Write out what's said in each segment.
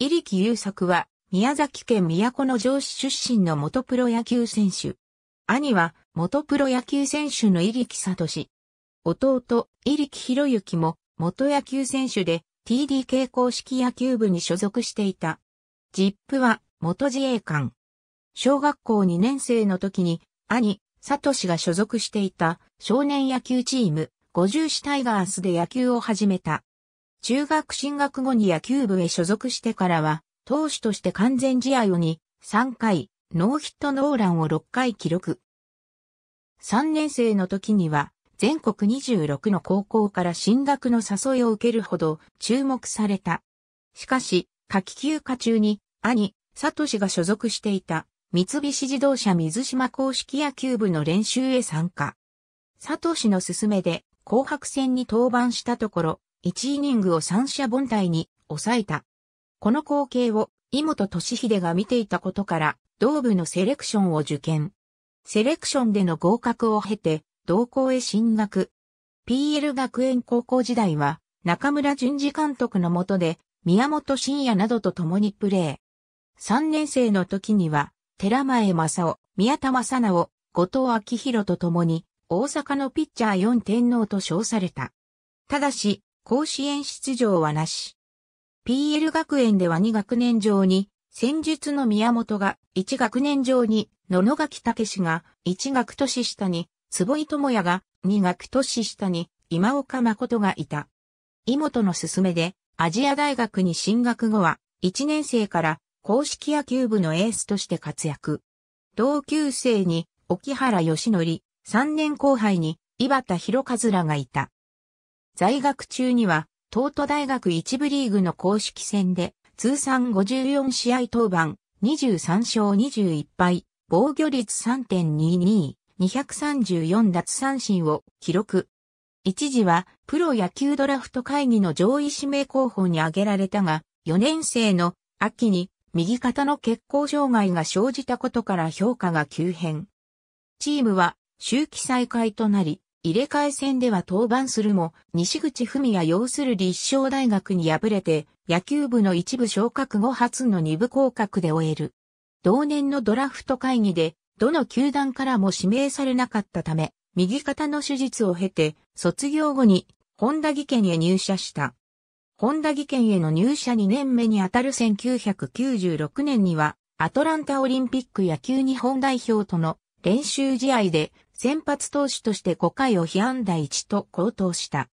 入木優作は、宮崎県都城市出身の元プロ野球選手。兄は、元プロ野球選手の入木聡。弟、入木博之も、元野球選手で、TDK 公式野球部に所属していた。ジップは、元自衛官。小学校2年生の時に、兄、聡が所属していた少年野球チーム、50市タイガースで野球を始めた。中学進学後に野球部へ所属してからは、投手として完全試合を2、3回、ノーヒットノーランを6回記録。3年生の時には、全国26の高校から進学の誘いを受けるほど注目された。しかし、夏季休暇中に、兄、佐藤氏が所属していた、三菱自動車水島公式野球部の練習へ参加。佐藤氏の勧めで、紅白戦に登板したところ、1イニングを三者凡退に抑えた。この光景を、井本俊秀が見ていたことから、同部のセレクションを受験。セレクションでの合格を経て、同校へ進学。PL 学園高校時代は、中村淳二監督の下で、宮本慎也などと共にプレー。3年生の時には、寺前正夫、宮田正直、後藤昭弘と共に、大阪のピッチャー4天皇と称された。ただし、甲子園出場はなし。PL 学園では2学年上に、戦術の宮本が、1学年上に、野々垣武が、1学年下に、坪井智也が、2学年下に、今岡誠がいた。妹の勧めで、アジア大学に進学後は、1年生から公式野球部のエースとして活躍。同級生に、沖原義則、3年後輩に、井端博和らがいた。在学中には、東都大学一部リーグの公式戦で、通算54試合登板、23勝21敗、防御率3.22、234奪三振を記録。一時は、プロ野球ドラフト会議の上位指名候補に挙げられたが、4年生の秋に右肩の血行障害が生じたことから評価が急変。チームは、周期再開となり、入れ替え戦では登板するも、西口文也要する立正大学に敗れて、野球部の一部昇格後初の二部降格で終える。同年のドラフト会議で、どの球団からも指名されなかったため、右肩の手術を経て、卒業後に、本田技研へ入社した。本田技研への入社2年目にあたる1996年には、アトランタオリンピック野球日本代表との練習試合で先発投手として5回を被安打1と高騰した。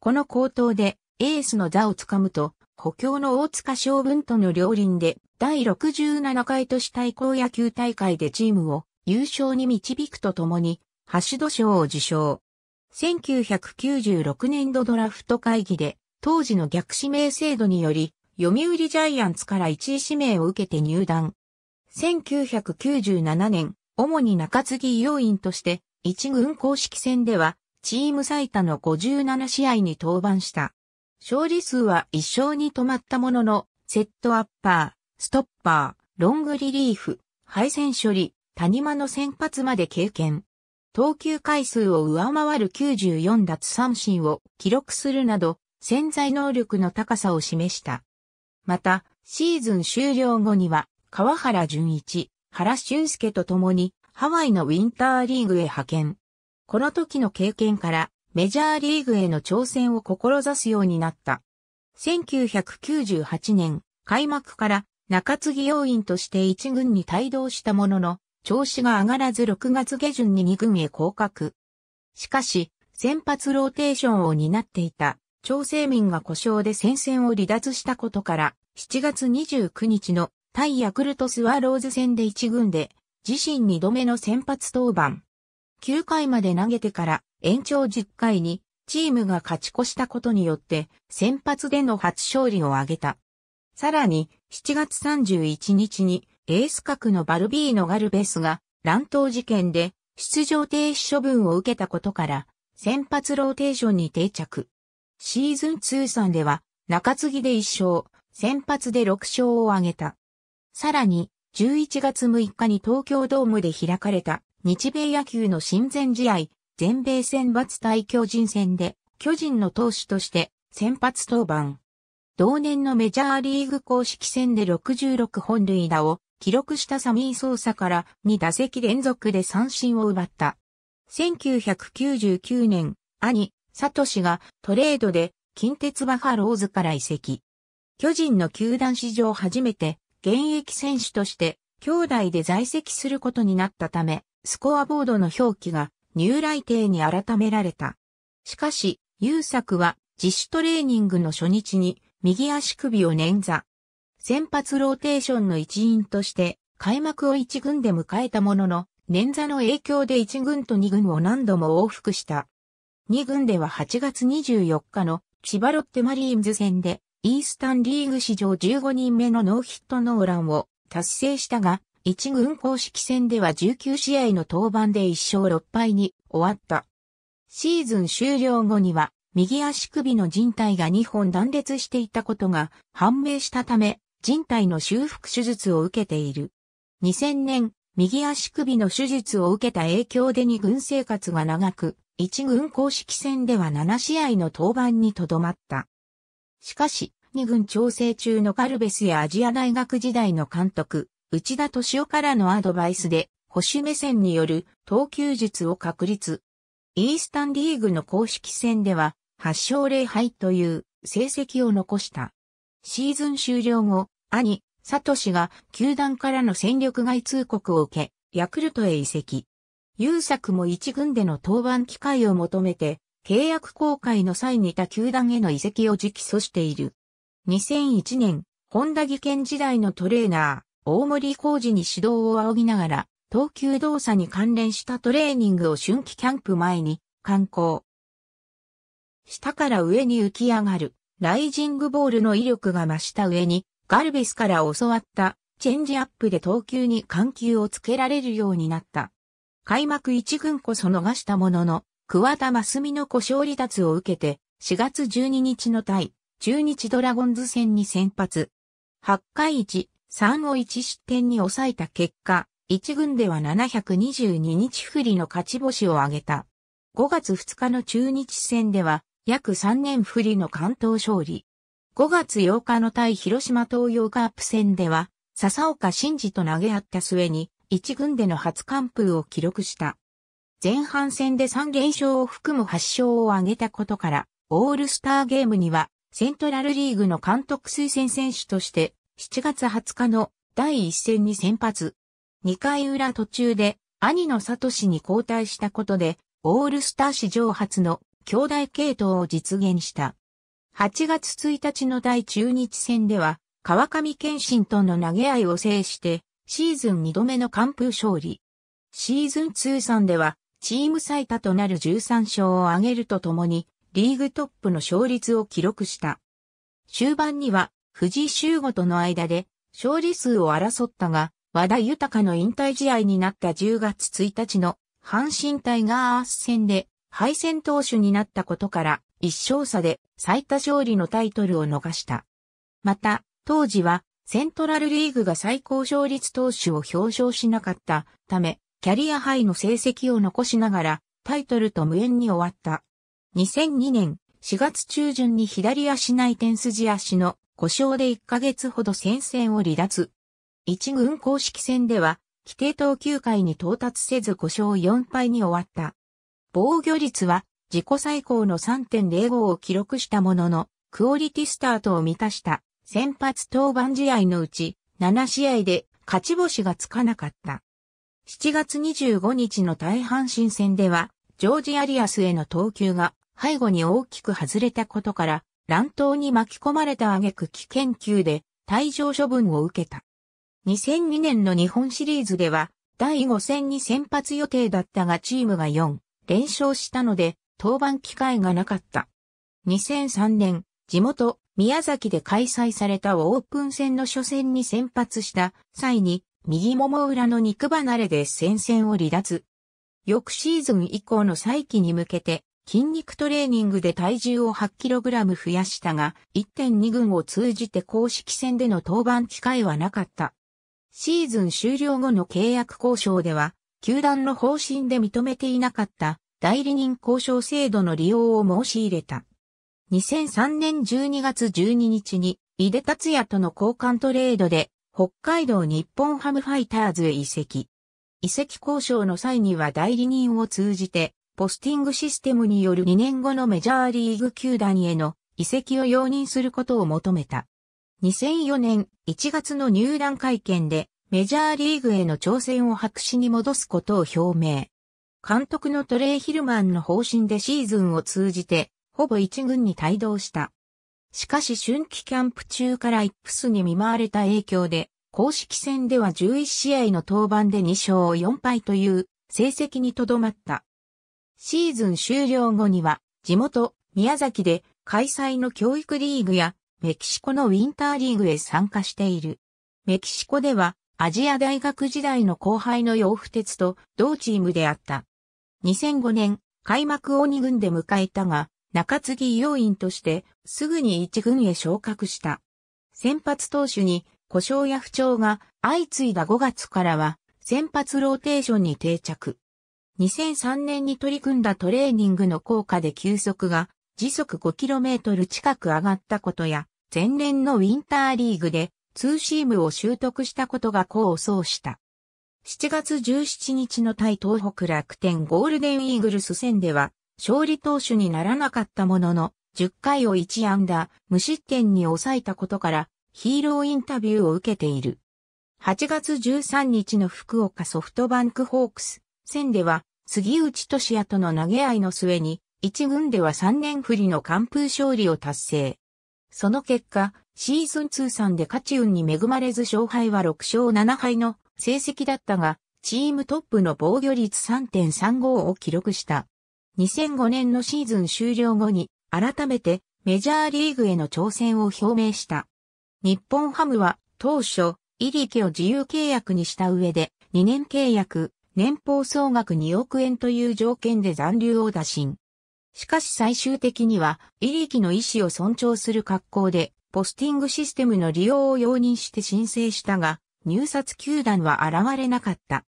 この高騰でエースの座をつかむと、補強の大塚将軍との両輪で第67回都市対抗野球大会でチームを優勝に導くとともに、橋戸賞を受賞。1996年度ドラフト会議で、当時の逆指名制度により、読売ジャイアンツから1位指名を受けて入団。1997年、主に中継ぎ要員として、一軍公式戦では、チーム最多の57試合に登板した。勝利数は一勝に止まったものの、セットアッパー、ストッパー、ロングリリーフ、敗戦処理、谷間の先発まで経験。投球回数を上回る94奪三振を記録するなど、潜在能力の高さを示した。また、シーズン終了後には、川原淳一、原俊介と共にハワイのウィンターリーグへ派遣。この時の経験からメジャーリーグへの挑戦を志すようになった。1998年開幕から中継ぎ要員として1軍に帯同したものの、調子が上がらず6月下旬に2軍へ降格。しかし、先発ローテーションを担っていた、調整民が故障で戦線を離脱したことから、7月29日の対ヤクルトスワローズ戦で1軍で、自身2度目の先発登板。9回まで投げてから延長10回にチームが勝ち越したことによって先発での初勝利を挙げた。さらに7月31日にエース格のバルビーノ・ガルベスが乱闘事件で出場停止処分を受けたことから先発ローテーションに定着。シーズン通算では中継ぎで1勝、先発で6勝を挙げた。さらに、11月6日に東京ドームで開かれた日米野球の親善試合、全米選抜対巨人戦で、巨人の投手として先発登板。同年のメジャーリーグ公式戦で66本塁打を記録したサミー・捜査から2打席連続で三振を奪った。1999年、兄、サトシがトレードで近鉄バファローズから移籍。巨人の球団史上初めて現役選手として兄弟で在籍することになったため、スコアボードの表記が入来艇に改められた。しかし、優作は自主トレーニングの初日に右足首を捻挫。先発ローテーションの一員として開幕を一軍で迎えたものの、捻挫の影響で1軍と2軍を何度も往復した。2軍では8月24日の千葉ロッテマリーンズ戦でイースタンリーグ史上15人目のノーヒットノーランを達成したが、一軍公式戦では19試合の登板で1勝6敗に終わった。シーズン終了後には、右足首の靭帯が2本断裂していたことが判明したため、人体の修復手術を受けている。2000年、右足首の手術を受けた影響で2軍生活が長く、1軍公式戦では7試合の登板にとどまった。しかし、二軍調整中のカルベスやアジア大学時代の監督、内田敏夫からのアドバイスで、保守目線による投球術を確立。イースタンリーグの公式戦では、8勝0敗という成績を残した。シーズン終了後、兄、サトシが球団からの戦力外通告を受け、ヤクルトへ移籍。優作も一軍での登板機会を求めて、契約公開の際にた球団への移籍を直訴している。2001年、本田技研時代のトレーナー、大森浩二に指導を仰ぎながら、投球動作に関連したトレーニングを春季キャンプ前に、観光。下から上に浮き上がる、ライジングボールの威力が増した上に、ガルベスから教わった、チェンジアップで投球に緩急をつけられるようになった。開幕一軍こそ逃したものの、桑田真澄の故障離脱を受けて、4月12日の対、中日ドラゴンズ戦に先発。8回1、3を1失点に抑えた結果、1軍では722日不利の勝ち星を挙げた。5月2日の中日戦では、約3年不利の関東勝利。5月8日の対広島東洋カープ戦では、笹岡真二と投げ合った末に、1軍での初完封を記録した。前半戦で3連勝を含む8勝を挙げたことから、オールスターゲームには、セントラルリーグの監督推薦選手として、7月20日の第1戦に先発。2回裏途中で、兄のサトシに交代したことで、オールスター史上初の兄弟系統を実現した。8月1日の第中日戦では、川上健信との投げ合いを制して、シーズン2度目の完封勝利。シーズン通算では、チーム最多となる13勝を挙げるとともに、リーグトップの勝率を記録した。終盤には、藤井修吾との間で、勝利数を争ったが、和田豊の引退試合になった10月1日の阪神タイガース戦で敗戦投手になったことから一勝差で最多勝利のタイトルを逃した。また、当時はセントラルリーグが最高勝率投手を表彰しなかったため、キャリアハイの成績を残しながら、タイトルと無縁に終わった。2002年4月中旬に左足内転筋足の故障で1ヶ月ほど戦線を離脱。一軍公式戦では、規定投球回に到達せず5勝4敗に終わった。防御率は自己最高の3.05を記録したものの、クオリティスタートを満たした先発登板試合のうち7試合で勝ち星がつかなかった。7月25日の大阪神戦では、ジョージ・アリアスへの投球が背後に大きく外れたことから、乱闘に巻き込まれた挙句危険球で退場処分を受けた。2002年の日本シリーズでは、第5戦に先発予定だったがチームが4連勝したので、登板機会がなかった。2003年、地元、宮崎で開催されたオープン戦の初戦に先発した際に右もも裏の肉離れで戦線を離脱。翌シーズン以降の再起に向けて、筋肉トレーニングで体重を 8kg 増やしたが、1.2軍を通じて公式戦での登板機会はなかった。シーズン終了後の契約交渉では、球団の方針で認めていなかった代理人交渉制度の利用を申し入れた。2003年12月12日に、井出達也との交換トレードで北海道日本ハムファイターズへ移籍。移籍交渉の際には代理人を通じて、ポスティングシステムによる2年後のメジャーリーグ球団への移籍を容認することを求めた。2004年1月の入団会見でメジャーリーグへの挑戦を白紙に戻すことを表明。監督のトレイ・ヒルマンの方針でシーズンを通じて、ほぼ一軍に帯同した。しかし春季キャンプ中からイップスに見舞われた影響で、公式戦では11試合の登板で2勝4敗という成績にとどまった。シーズン終了後には、地元、宮崎で開催の教育リーグや、メキシコのウィンターリーグへ参加している。メキシコでは、アジア大学時代の後輩の洋布鉄と同チームであった。2005年、開幕を二軍で迎えたが、中継ぎ要員として、すぐに一軍へ昇格した。先発投手に、故障や不調が相次いだ5月からは、先発ローテーションに定着。2003年に取り組んだトレーニングの効果で球速が時速 5km 近く上がったことや、前年のウィンターリーグでツーシームを習得したことが功を奏した。7月17日の対東北楽天ゴールデンイーグルス戦では、勝利投手にならなかったものの、10回を1安打、無失点に抑えたことから、ヒーローインタビューを受けている。8月13日の福岡ソフトバンクホークス戦では、杉内俊也との投げ合いの末に、一軍では3年振りの完封勝利を達成。その結果、シーズン通算で勝ち運に恵まれず勝敗は6勝7敗の成績だったが、チームトップの防御率3.35を記録した。2005年のシーズン終了後に改めてメジャーリーグへの挑戦を表明した。日本ハムは当初、イリケを自由契約にした上で2年契約、年俸総額2億円という条件で残留を打診。しかし最終的には、イリキの意思を尊重する格好で、ポスティングシステムの利用を容認して申請したが、入札球団は現れなかった。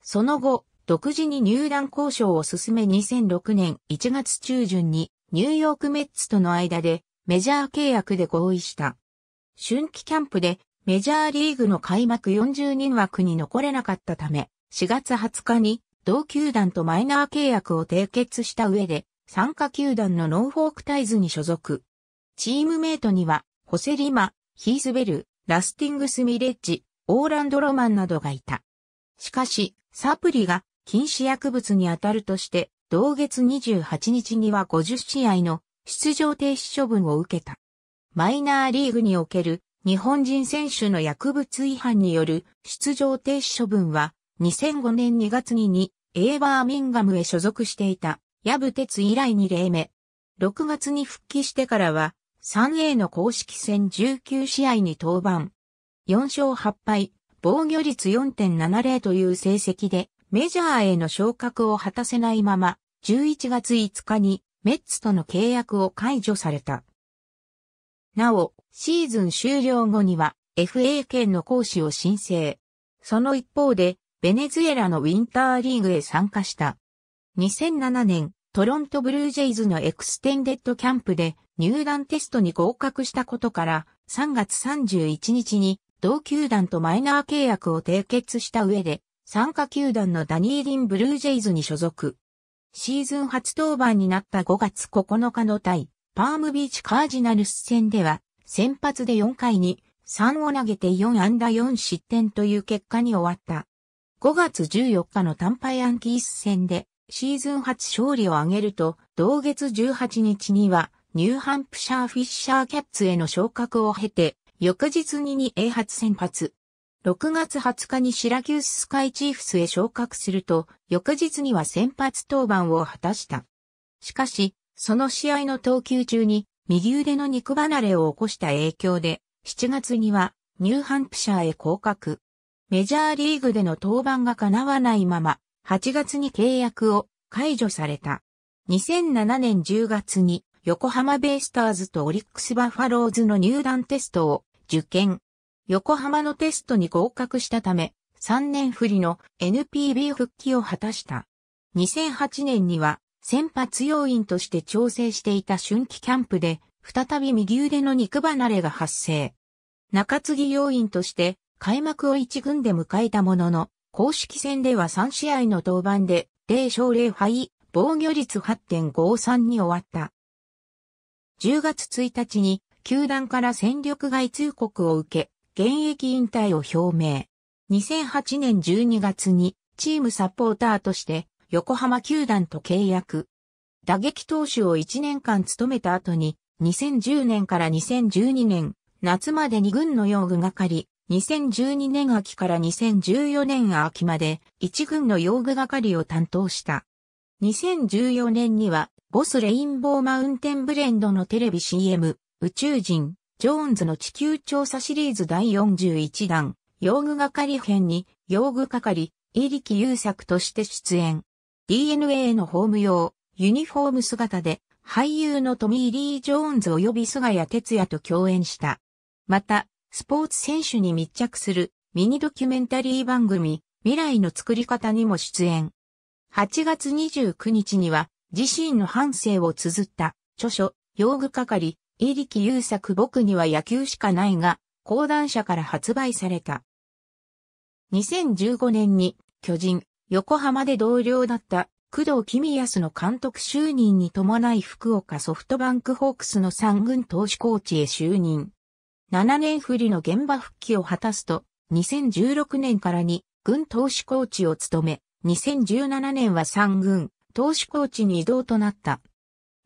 その後、独自に入団交渉を進め2006年1月中旬にニューヨークメッツとの間でメジャー契約で合意した。春季キャンプでメジャーリーグの開幕40人枠に残れなかったため、4月20日に同球団とマイナー契約を締結した上で、参加球団のノーフォークタイズに所属。チームメイトには、ホセリマ、ヒースベル、ラスティングスミレッジ、オーランドロマンなどがいた。しかし、サプリが禁止薬物に当たるとして、同月28日には50試合の出場停止処分を受けた。マイナーリーグにおける日本人選手の薬物違反による出場停止処分は2005年2月に A バーミンガムへ所属していたヤブテツ以来2例目。6月に復帰してからは 3A の公式戦19試合に登板。4勝8敗、防御率4.70という成績でメジャーへの昇格を果たせないまま、11月5日にメッツとの契約を解除された。なお、シーズン終了後には FA 権の行使を申請。その一方で、ベネズエラのウィンターリーグへ参加した。2007年、トロントブルージェイズのエクステンデッドキャンプで入団テストに合格したことから、3月31日に同球団とマイナー契約を締結した上で、参加球団のダニー・リン・ブルージェイズに所属。シーズン初登板になった5月9日の対、パームビーチカージナルス戦では、先発で4回に3を投げて4安打4失点という結果に終わった。5月14日のパイアンキース戦で、シーズン初勝利を挙げると、同月18日には、ニューハンプシャー・フィッシャー・キャッツへの昇格を経て、翌日に 2A 初先発。6月20日にシラキューススカイチーフスへ昇格すると、翌日には先発登板を果たした。しかし、その試合の投球中に、右腕の肉離れを起こした影響で、7月には、ニューハンプシャーへ降格。メジャーリーグでの登板が叶わないまま、8月に契約を解除された。2007年10月に横浜ベイスターズとオリックスバファローズの入団テストを受験。横浜のテストに合格したため、3年振りの NPB 復帰を果たした。2008年には先発要員として調整していた春季キャンプで、再び右腕の肉離れが発生。中継ぎ要員として開幕を1軍で迎えたものの、公式戦では3試合の登板で0勝0敗、防御率8.53に終わった。10月1日に球団から戦力外通告を受け、現役引退を表明。2008年12月にチームサポーターとして横浜球団と契約。打撃投手を1年間務めた後に2010年から2012年夏までに軍の用具係、2012年秋から2014年秋まで1軍の用具係を担当した。2014年にはボスレインボーマウンテンブレンドのテレビ CM 宇宙人ジョーンズの地球調査シリーズ第41弾、用具係編に、用具係、イリキ優作として出演。DNA のホーム用、ユニフォーム姿で、俳優のトミー・リー・ジョーンズ及び菅谷哲也と共演した。また、スポーツ選手に密着するミニドキュメンタリー番組、未来の作り方にも出演。8月29日には、自身の半生を綴った著書、用具係、イリキ優作僕には野球しかないが、講談社から発売された。2015年に巨人、横浜で同僚だった工藤公康の監督就任に伴い福岡ソフトバンクホークスの三軍投手コーチへ就任。7年振りの現場復帰を果たすと、2016年からに軍投手コーチを務め、2017年は三軍投手コーチに移動となった。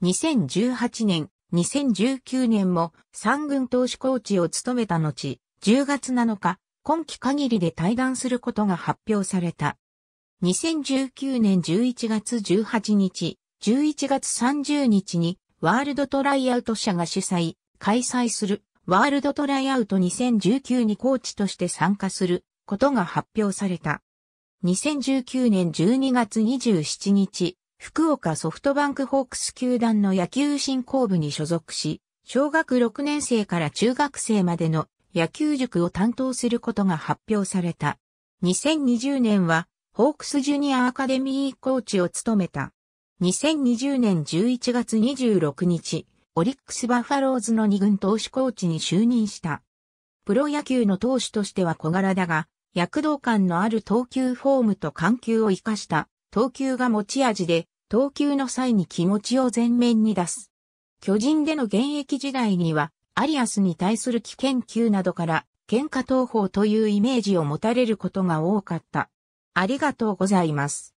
2018年、2019年も三軍投手コーチを務めた後、10月7日、今季限りで退団することが発表された。2019年11月18日、11月30日にワールドトライアウト社が主催、開催するワールドトライアウト2019にコーチとして参加することが発表された。2019年12月27日、福岡ソフトバンクホークス球団の野球振興部に所属し、小学6年生から中学生までの野球塾を担当することが発表された。2020年は、ホークスジュニアアカデミーコーチを務めた。2020年11月26日、オリックスバファローズの2軍投手コーチに就任した。プロ野球の投手としては小柄だが、躍動感のある投球フォームと緩急を活かした投球が持ち味で、投球の際に気持ちを前面に出す。巨人での現役時代には、アリアスに対する危険球などから、喧嘩投法というイメージを持たれることが多かった。ありがとうございます。